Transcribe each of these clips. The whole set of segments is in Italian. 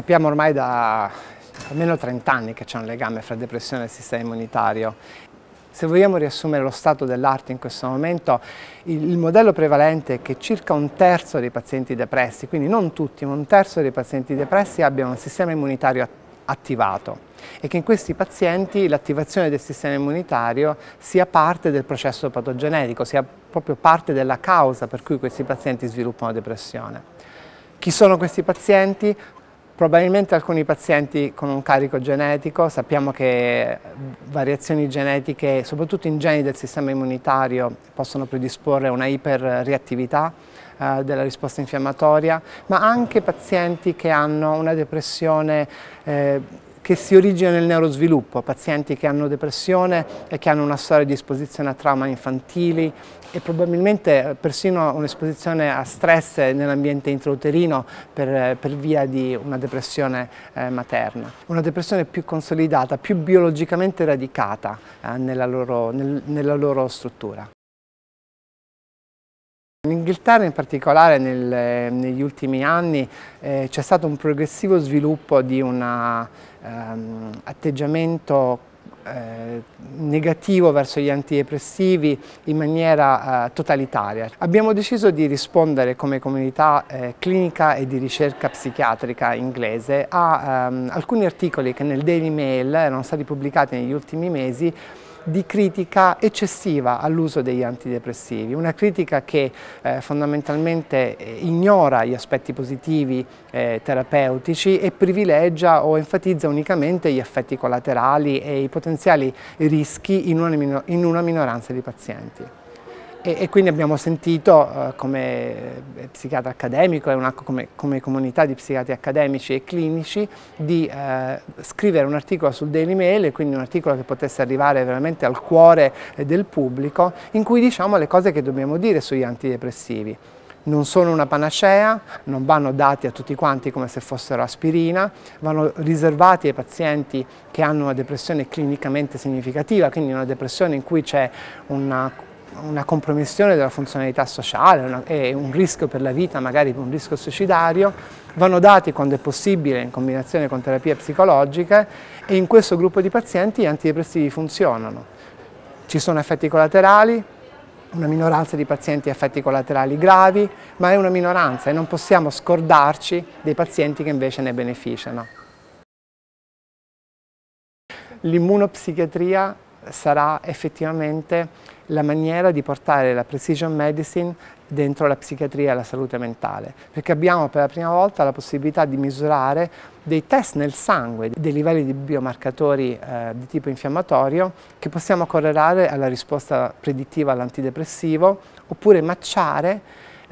sappiamo ormai da almeno 30 anni che c'è un legame fra depressione e sistema immunitario. Se vogliamo riassumere lo stato dell'arte in questo momento, il, modello prevalente è che circa un terzo dei pazienti depressi, quindi non tutti, ma un terzo dei pazienti depressi abbiano un sistema immunitario attivato e che in questi pazienti l'attivazione del sistema immunitario sia parte del processo patogenetico, sia proprio parte della causa per cui questi pazienti sviluppano depressione. Chi sono questi pazienti? Probabilmente alcuni pazienti con un carico genetico, sappiamo che variazioni genetiche, soprattutto in geni del sistema immunitario, possono predisporre una iperreattività eh, della risposta infiammatoria, ma anche pazienti che hanno una depressione eh, che si origina nel neurosviluppo, pazienti che hanno depressione e che hanno una storia di esposizione a trauma infantili e probabilmente persino un'esposizione a stress nell'ambiente intrauterino per, per, via di una depressione eh, materna. Una depressione più consolidata, più biologicamente radicata eh, nella, loro, nel, nella loro struttura. In Inghilterra in particolare nel, negli ultimi anni eh, c'è stato un progressivo sviluppo di un ehm, atteggiamento eh, negativo verso gli antidepressivi in maniera eh, totalitaria. Abbiamo deciso di rispondere come comunità eh, clinica e di ricerca psichiatrica inglese a ehm, alcuni articoli che nel Daily Mail erano stati pubblicati negli ultimi mesi di critica eccessiva all'uso degli antidepressivi, una critica che eh, fondamentalmente eh, ignora gli aspetti positivi eh, terapeutici e privilegia o enfatizza unicamente gli effetti collaterali e i potenziali rischi in una, in una minoranza di pazienti. E, e, quindi abbiamo sentito uh, come psichiatra accademico e una, come, come, comunità di psichiatri accademici e clinici di uh, scrivere un articolo sul Daily Mail e quindi un articolo che potesse arrivare veramente al cuore eh, del pubblico in cui diciamo le cose che dobbiamo dire sugli antidepressivi non sono una panacea, non vanno dati a tutti quanti come se fossero aspirina, vanno riservati ai pazienti che hanno una depressione clinicamente significativa, quindi una depressione in cui c'è una una compromissione della funzionalità sociale una, e un rischio per la vita, magari un rischio suicidario, vanno dati quando è possibile in combinazione con terapie psicologiche e in questo gruppo di pazienti gli antidepressivi funzionano. Ci sono effetti collaterali, una minoranza di pazienti ha effetti collaterali gravi, ma è una minoranza e non possiamo scordarci dei pazienti che invece ne beneficiano. L'immunopsichiatria sarà effettivamente la maniera di portare la precision medicine dentro la psichiatria e la salute mentale, perché abbiamo per la prima volta la possibilità di misurare dei test nel sangue, dei livelli di biomarcatori eh, di tipo infiammatorio che possiamo correlare alla risposta predittiva all'antidepressivo oppure matchare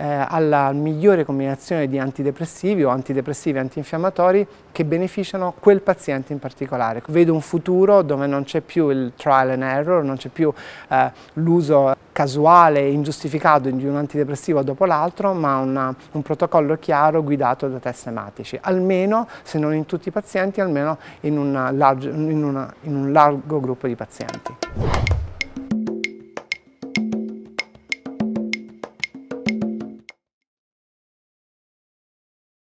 eh, alla migliore combinazione di antidepressivi o antidepressivi antinfiammatori che beneficiano quel paziente in particolare. Vedo un futuro dove non c'è più il trial and error, non c'è più eh, l'uso casuale e ingiustificato di un antidepressivo dopo l'altro, ma una, un protocollo chiaro guidato da test ematici, almeno se non in tutti i pazienti, almeno in, large, in, una, in un largo gruppo di pazienti.